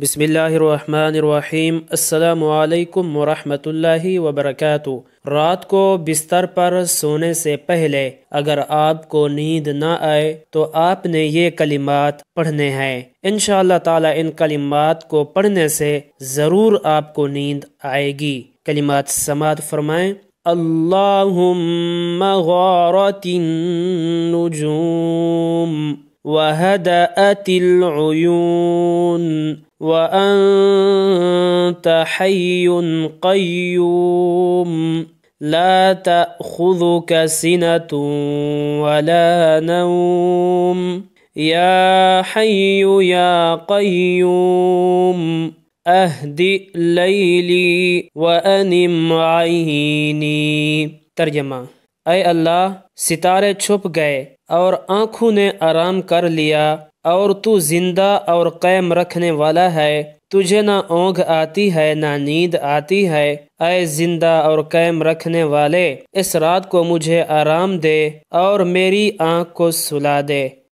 بسم اللہ الرحمن الرحیم السلام علیکم ورحمۃ اللہ وبرکاتہ رات کو بستر پر سونے سے پہلے اگر آپ کو نیند نہ آئے تو آپ نے یہ کلمات پڑھنے ہیں انشاءاللہ تعالی ان کلمات کو پڑھنے سے ضرور آپ کو نیند آئے گی کلمات سماد فرمائیں النجوم اللہ وأنت حي قيوم لا تأخذك سنة ولا نوم يا حي يا قيوم أهدئ ليلي وأنم عيني ترجمة اے اللہ ستارے چھپ گئے اور آنکھوں نے آرام کر لیا اور تو زندہ اور قیم رکھنے والا ہے تجھے نہ اونگ آتی ہے نہ نیند آتی ہے اے زندہ اور قیم رکھنے والے اس رات کو مجھے آرام دے اور میری آنکھ کو سلا دے